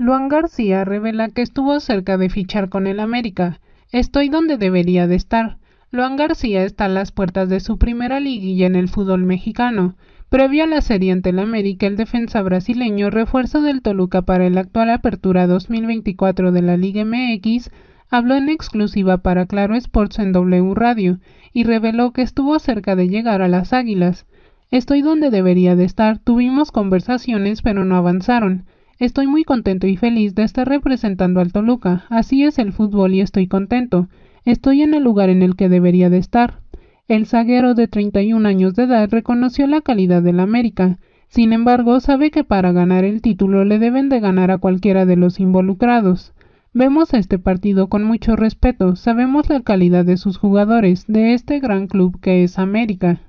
Luan García revela que estuvo cerca de fichar con el América. Estoy donde debería de estar. Luan García está a las puertas de su primera liguilla en el fútbol mexicano. Previo a la serie ante el América, el defensa brasileño refuerzo del Toluca para la actual apertura 2024 de la Liga MX habló en exclusiva para Claro Sports en W Radio y reveló que estuvo cerca de llegar a las Águilas. Estoy donde debería de estar, tuvimos conversaciones pero no avanzaron. Estoy muy contento y feliz de estar representando al Toluca. Así es el fútbol y estoy contento. Estoy en el lugar en el que debería de estar. El zaguero de 31 años de edad reconoció la calidad del América. Sin embargo, sabe que para ganar el título le deben de ganar a cualquiera de los involucrados. Vemos a este partido con mucho respeto, sabemos la calidad de sus jugadores, de este gran club que es América.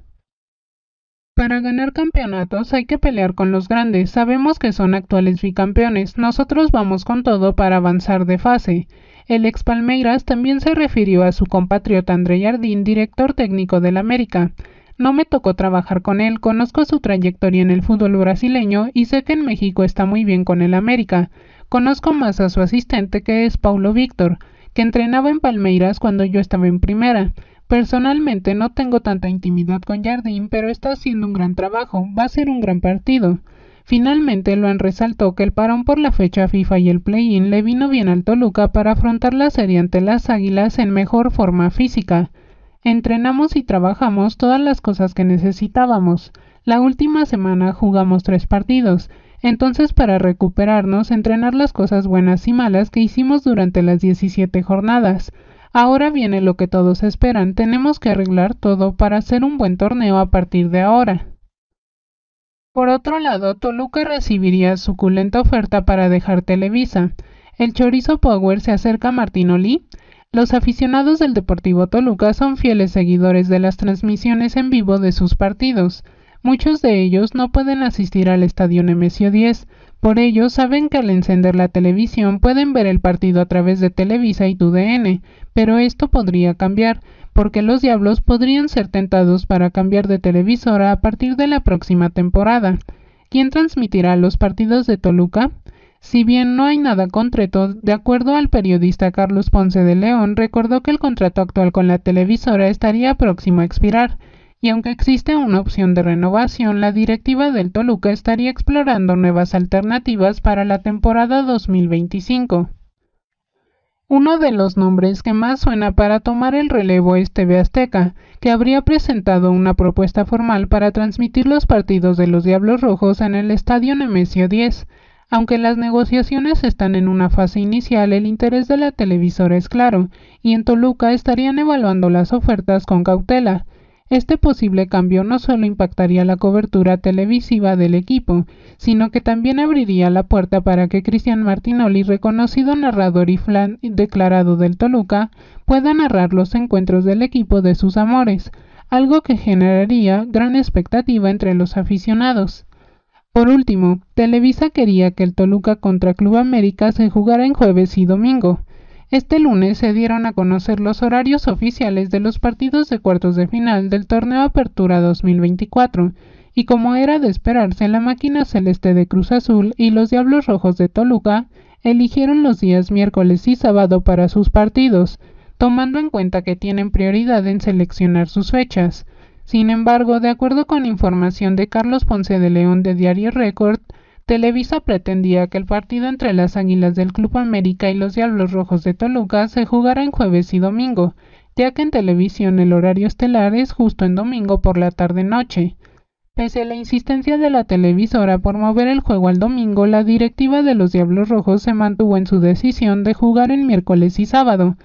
Para ganar campeonatos hay que pelear con los grandes. Sabemos que son actuales bicampeones. Nosotros vamos con todo para avanzar de fase. El ex Palmeiras también se refirió a su compatriota André Jardín, director técnico del América. No me tocó trabajar con él, conozco su trayectoria en el fútbol brasileño y sé que en México está muy bien con el América. Conozco más a su asistente que es Paulo Víctor, que entrenaba en Palmeiras cuando yo estaba en primera. Personalmente no tengo tanta intimidad con Jardín, pero está haciendo un gran trabajo, va a ser un gran partido. Finalmente, han resaltó que el parón por la fecha FIFA y el play-in le vino bien al Toluca para afrontar la serie ante las Águilas en mejor forma física. Entrenamos y trabajamos todas las cosas que necesitábamos. La última semana jugamos tres partidos, entonces para recuperarnos, entrenar las cosas buenas y malas que hicimos durante las 17 jornadas. Ahora viene lo que todos esperan. Tenemos que arreglar todo para hacer un buen torneo a partir de ahora. Por otro lado, Toluca recibiría suculenta oferta para dejar Televisa. El Chorizo Power se acerca a Martín Olí. Los aficionados del Deportivo Toluca son fieles seguidores de las transmisiones en vivo de sus partidos. Muchos de ellos no pueden asistir al estadio Nemesio 10 por ello, saben que al encender la televisión pueden ver el partido a través de Televisa y TUDN, pero esto podría cambiar, porque los diablos podrían ser tentados para cambiar de televisora a partir de la próxima temporada. ¿Quién transmitirá los partidos de Toluca? Si bien no hay nada concreto, de acuerdo al periodista Carlos Ponce de León, recordó que el contrato actual con la televisora estaría próximo a expirar, y aunque existe una opción de renovación, la directiva del Toluca estaría explorando nuevas alternativas para la temporada 2025. Uno de los nombres que más suena para tomar el relevo es TV Azteca, que habría presentado una propuesta formal para transmitir los partidos de los Diablos Rojos en el Estadio Nemesio 10. Aunque las negociaciones están en una fase inicial, el interés de la televisora es claro, y en Toluca estarían evaluando las ofertas con cautela, este posible cambio no solo impactaría la cobertura televisiva del equipo, sino que también abriría la puerta para que Cristian Martinoli, reconocido narrador y declarado del Toluca, pueda narrar los encuentros del equipo de sus amores, algo que generaría gran expectativa entre los aficionados. Por último, Televisa quería que el Toluca contra Club América se jugara en jueves y domingo, este lunes se dieron a conocer los horarios oficiales de los partidos de cuartos de final del torneo Apertura 2024 y como era de esperarse, la máquina celeste de Cruz Azul y los Diablos Rojos de Toluca eligieron los días miércoles y sábado para sus partidos, tomando en cuenta que tienen prioridad en seleccionar sus fechas. Sin embargo, de acuerdo con información de Carlos Ponce de León de Diario Record, Televisa pretendía que el partido entre las Águilas del Club América y los Diablos Rojos de Toluca se jugara en jueves y domingo, ya que en televisión el horario estelar es justo en domingo por la tarde-noche. Pese a la insistencia de la televisora por mover el juego al domingo, la directiva de los Diablos Rojos se mantuvo en su decisión de jugar el miércoles y sábado,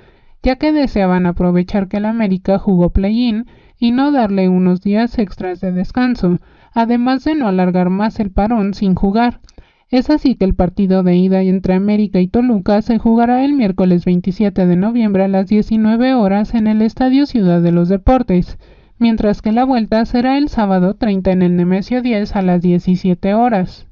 ya que deseaban aprovechar que el América jugó play-in y no darle unos días extras de descanso, además de no alargar más el parón sin jugar. Es así que el partido de ida entre América y Toluca se jugará el miércoles 27 de noviembre a las 19 horas en el Estadio Ciudad de los Deportes, mientras que la vuelta será el sábado 30 en el Nemesio 10 a las 17 horas.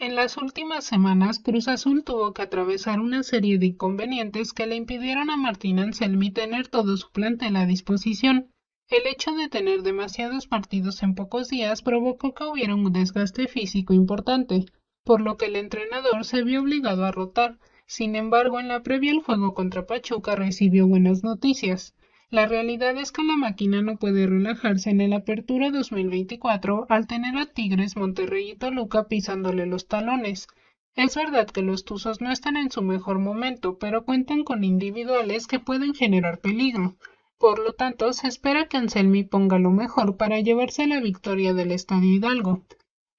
En las últimas semanas, Cruz Azul tuvo que atravesar una serie de inconvenientes que le impidieron a Martín Anselmi tener todo su plantel a disposición. El hecho de tener demasiados partidos en pocos días provocó que hubiera un desgaste físico importante, por lo que el entrenador se vio obligado a rotar. Sin embargo, en la previa al juego contra Pachuca recibió buenas noticias. La realidad es que la máquina no puede relajarse en el Apertura 2024 al tener a Tigres, Monterrey y Toluca pisándole los talones. Es verdad que los Tuzos no están en su mejor momento, pero cuentan con individuales que pueden generar peligro. Por lo tanto, se espera que Anselmi ponga lo mejor para llevarse la victoria del Estadio Hidalgo.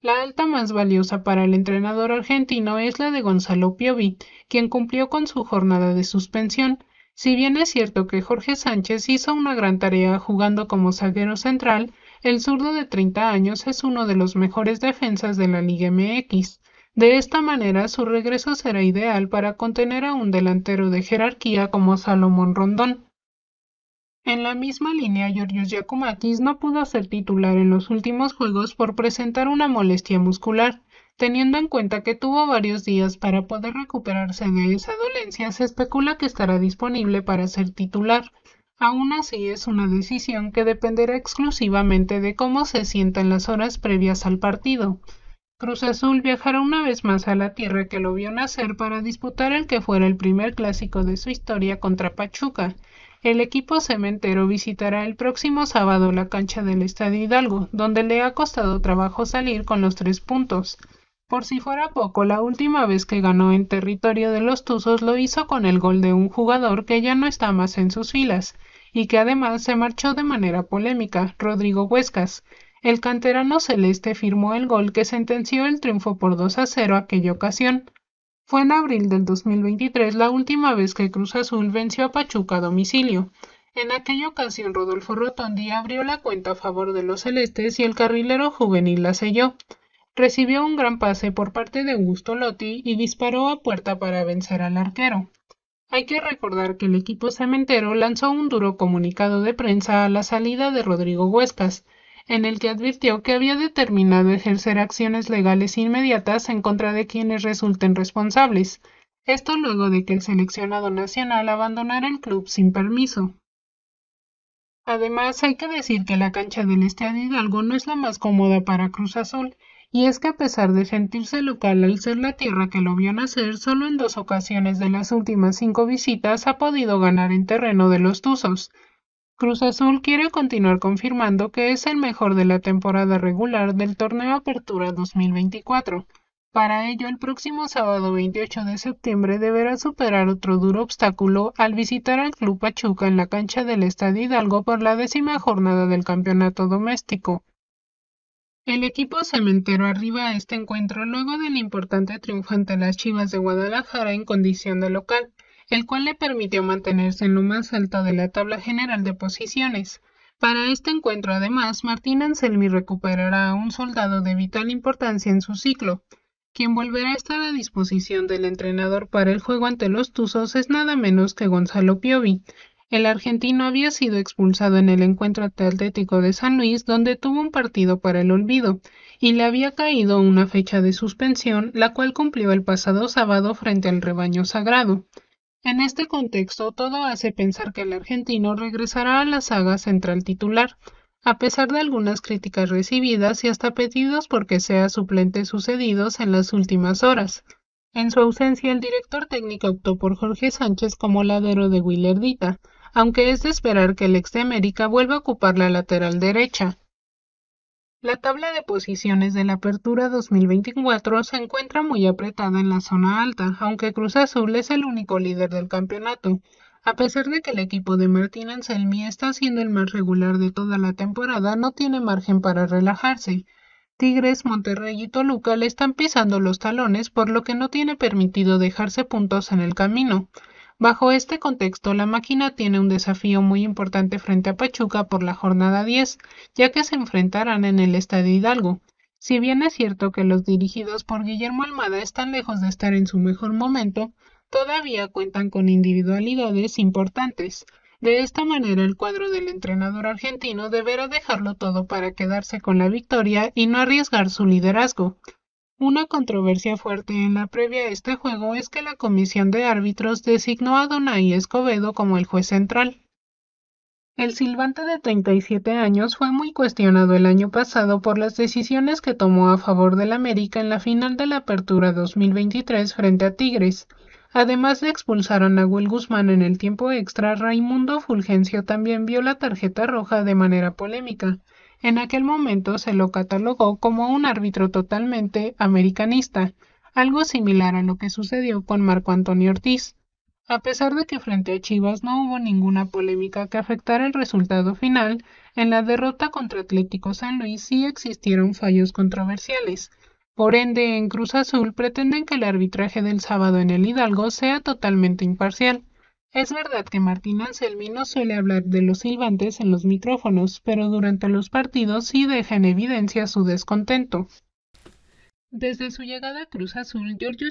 La alta más valiosa para el entrenador argentino es la de Gonzalo Piovi, quien cumplió con su jornada de suspensión. Si bien es cierto que Jorge Sánchez hizo una gran tarea jugando como zaguero central, el zurdo de 30 años es uno de los mejores defensas de la Liga MX. De esta manera, su regreso será ideal para contener a un delantero de jerarquía como Salomón Rondón. En la misma línea, Georgios Yakumakis no pudo ser titular en los últimos juegos por presentar una molestia muscular. Teniendo en cuenta que tuvo varios días para poder recuperarse de esa dolencia, se especula que estará disponible para ser titular. Aún así, es una decisión que dependerá exclusivamente de cómo se sienta en las horas previas al partido. Cruz Azul viajará una vez más a la tierra que lo vio nacer para disputar el que fuera el primer clásico de su historia contra Pachuca. El equipo cementero visitará el próximo sábado la cancha del Estadio Hidalgo, donde le ha costado trabajo salir con los tres puntos. Por si fuera poco, la última vez que ganó en territorio de los Tuzos lo hizo con el gol de un jugador que ya no está más en sus filas y que además se marchó de manera polémica, Rodrigo Huescas. El canterano celeste firmó el gol que sentenció el triunfo por 2 a 0 aquella ocasión. Fue en abril del 2023 la última vez que Cruz Azul venció a Pachuca a domicilio. En aquella ocasión Rodolfo Rotondi abrió la cuenta a favor de los celestes y el carrilero juvenil la selló. Recibió un gran pase por parte de Augusto Lotti y disparó a puerta para vencer al arquero. Hay que recordar que el equipo cementero lanzó un duro comunicado de prensa a la salida de Rodrigo Huescas, en el que advirtió que había determinado ejercer acciones legales inmediatas en contra de quienes resulten responsables, esto luego de que el seleccionado nacional abandonara el club sin permiso. Además, hay que decir que la cancha del Estadio Hidalgo no es la más cómoda para Cruz Azul, y es que a pesar de sentirse local al ser la tierra que lo vio nacer, solo en dos ocasiones de las últimas cinco visitas ha podido ganar en terreno de los Tuzos. Cruz Azul quiere continuar confirmando que es el mejor de la temporada regular del torneo Apertura 2024. Para ello, el próximo sábado 28 de septiembre deberá superar otro duro obstáculo al visitar al Club Pachuca en la cancha del Estadio Hidalgo por la décima jornada del campeonato doméstico. El equipo cementero arriba a este encuentro luego del importante triunfo ante las Chivas de Guadalajara en condición de local, el cual le permitió mantenerse en lo más alto de la tabla general de posiciones. Para este encuentro además, Martín Anselmi recuperará a un soldado de vital importancia en su ciclo, quien volverá a estar a disposición del entrenador para el juego ante los Tuzos es nada menos que Gonzalo Piovi, el argentino había sido expulsado en el encuentro Atlético de San Luis, donde tuvo un partido para el olvido, y le había caído una fecha de suspensión, la cual cumplió el pasado sábado frente al rebaño sagrado. En este contexto, todo hace pensar que el argentino regresará a la saga central titular, a pesar de algunas críticas recibidas y hasta pedidos porque sea suplente sucedidos en las últimas horas. En su ausencia, el director técnico optó por Jorge Sánchez como ladero de Willerdita, aunque es de esperar que el ex de América vuelva a ocupar la lateral derecha. La tabla de posiciones de la Apertura 2024 se encuentra muy apretada en la zona alta, aunque Cruz Azul es el único líder del campeonato. A pesar de que el equipo de Martín Anselmi está siendo el más regular de toda la temporada, no tiene margen para relajarse. Tigres, Monterrey y Toluca le están pisando los talones, por lo que no tiene permitido dejarse puntos en el camino. Bajo este contexto, la máquina tiene un desafío muy importante frente a Pachuca por la jornada 10, ya que se enfrentarán en el Estadio Hidalgo. Si bien es cierto que los dirigidos por Guillermo Almada están lejos de estar en su mejor momento, todavía cuentan con individualidades importantes. De esta manera el cuadro del entrenador argentino deberá dejarlo todo para quedarse con la victoria y no arriesgar su liderazgo. Una controversia fuerte en la previa a este juego es que la comisión de árbitros designó a Donay Escobedo como el juez central. El silbante de 37 años fue muy cuestionado el año pasado por las decisiones que tomó a favor del América en la final de la Apertura 2023 frente a Tigres. Además de expulsar a Nahuel Guzmán en el tiempo extra, Raimundo Fulgencio también vio la tarjeta roja de manera polémica. En aquel momento se lo catalogó como un árbitro totalmente americanista, algo similar a lo que sucedió con Marco Antonio Ortiz. A pesar de que frente a Chivas no hubo ninguna polémica que afectara el resultado final, en la derrota contra Atlético San Luis sí existieron fallos controversiales. Por ende, en Cruz Azul pretenden que el arbitraje del sábado en el Hidalgo sea totalmente imparcial. Es verdad que Martín Anselmi no suele hablar de los silbantes en los micrófonos, pero durante los partidos sí deja en evidencia su descontento. Desde su llegada a Cruz Azul, Giorgio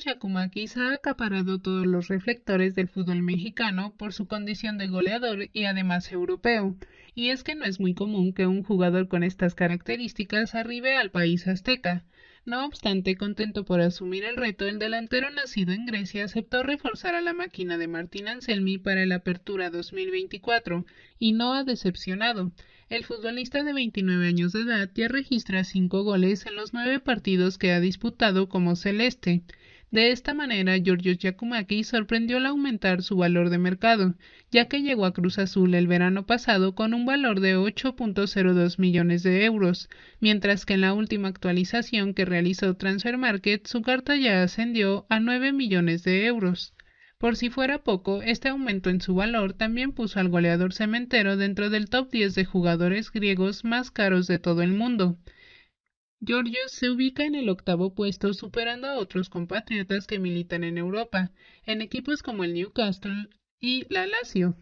quizá ha acaparado todos los reflectores del fútbol mexicano por su condición de goleador y además europeo. Y es que no es muy común que un jugador con estas características arribe al país azteca. No obstante, contento por asumir el reto, el delantero nacido en Grecia aceptó reforzar a la máquina de Martín Anselmi para la Apertura 2024 y no ha decepcionado. El futbolista de 29 años de edad ya registra cinco goles en los nueve partidos que ha disputado como celeste. De esta manera, Giorgio Giacomacchi sorprendió al aumentar su valor de mercado, ya que llegó a Cruz Azul el verano pasado con un valor de 8.02 millones de euros, mientras que en la última actualización que realizó Transfer Market su carta ya ascendió a 9 millones de euros. Por si fuera poco, este aumento en su valor también puso al goleador cementero dentro del top 10 de jugadores griegos más caros de todo el mundo. Giorgio se ubica en el octavo puesto superando a otros compatriotas que militan en Europa, en equipos como el Newcastle y la Lazio.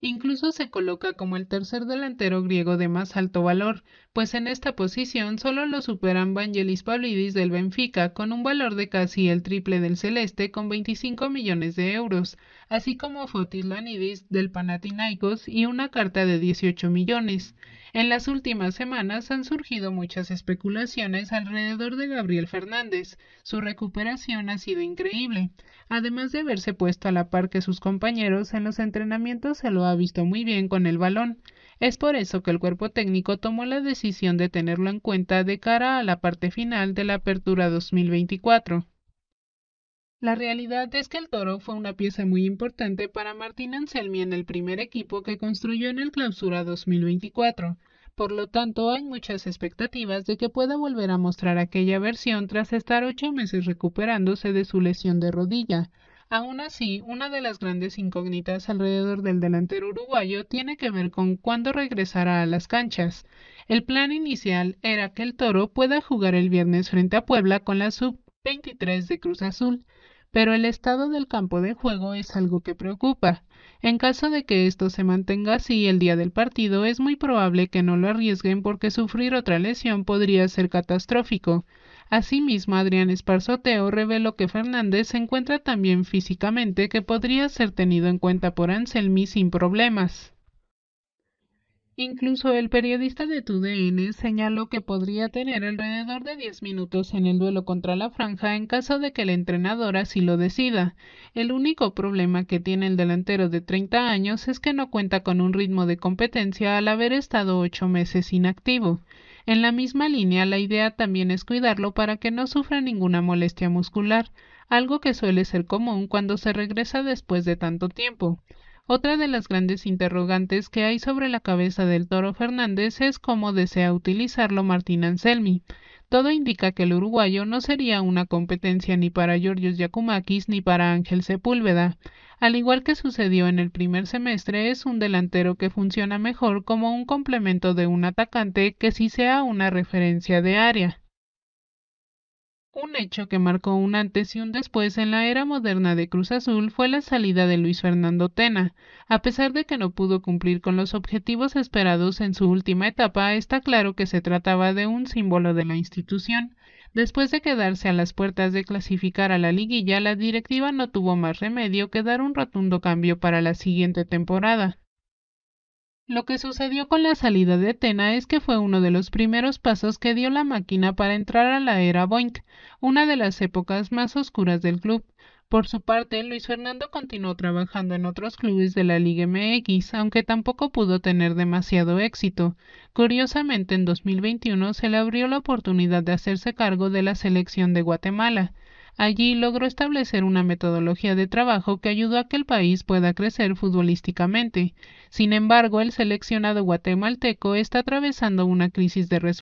Incluso se coloca como el tercer delantero griego de más alto valor, pues en esta posición solo lo superan Vangelis Pavlidis del Benfica con un valor de casi el triple del celeste con 25 millones de euros, así como Fotis Lanidis del Panathinaikos y una carta de 18 millones. En las últimas semanas han surgido muchas especulaciones alrededor de Gabriel Fernández. Su recuperación ha sido increíble, además de haberse puesto a la par que sus compañeros en los entrenamientos se lo ha visto muy bien con el balón. Es por eso que el cuerpo técnico tomó la decisión de tenerlo en cuenta de cara a la parte final de la Apertura 2024. La realidad es que el toro fue una pieza muy importante para Martín Anselmi en el primer equipo que construyó en el Clausura 2024. Por lo tanto, hay muchas expectativas de que pueda volver a mostrar aquella versión tras estar ocho meses recuperándose de su lesión de rodilla, Aún así, una de las grandes incógnitas alrededor del delantero uruguayo tiene que ver con cuándo regresará a las canchas. El plan inicial era que el Toro pueda jugar el viernes frente a Puebla con la sub-23 de Cruz Azul, pero el estado del campo de juego es algo que preocupa. En caso de que esto se mantenga así el día del partido, es muy probable que no lo arriesguen porque sufrir otra lesión podría ser catastrófico. Asimismo, Adrián Esparzoteo reveló que Fernández se encuentra también físicamente que podría ser tenido en cuenta por Anselmi sin problemas. Incluso el periodista de TUDN señaló que podría tener alrededor de 10 minutos en el duelo contra la franja en caso de que el entrenador así lo decida. El único problema que tiene el delantero de 30 años es que no cuenta con un ritmo de competencia al haber estado ocho meses inactivo. En la misma línea, la idea también es cuidarlo para que no sufra ninguna molestia muscular, algo que suele ser común cuando se regresa después de tanto tiempo. Otra de las grandes interrogantes que hay sobre la cabeza del toro Fernández es cómo desea utilizarlo Martín Anselmi. Todo indica que el uruguayo no sería una competencia ni para Georgios Yakumakis ni para Ángel Sepúlveda. Al igual que sucedió en el primer semestre, es un delantero que funciona mejor como un complemento de un atacante que si sea una referencia de área. Un hecho que marcó un antes y un después en la era moderna de Cruz Azul fue la salida de Luis Fernando Tena. A pesar de que no pudo cumplir con los objetivos esperados en su última etapa, está claro que se trataba de un símbolo de la institución. Después de quedarse a las puertas de clasificar a la liguilla, la directiva no tuvo más remedio que dar un rotundo cambio para la siguiente temporada. Lo que sucedió con la salida de Tena es que fue uno de los primeros pasos que dio la máquina para entrar a la era Boink, una de las épocas más oscuras del club. Por su parte, Luis Fernando continuó trabajando en otros clubes de la Liga MX, aunque tampoco pudo tener demasiado éxito. Curiosamente, en 2021 se le abrió la oportunidad de hacerse cargo de la selección de Guatemala. Allí logró establecer una metodología de trabajo que ayudó a que el país pueda crecer futbolísticamente. Sin embargo, el seleccionado guatemalteco está atravesando una crisis de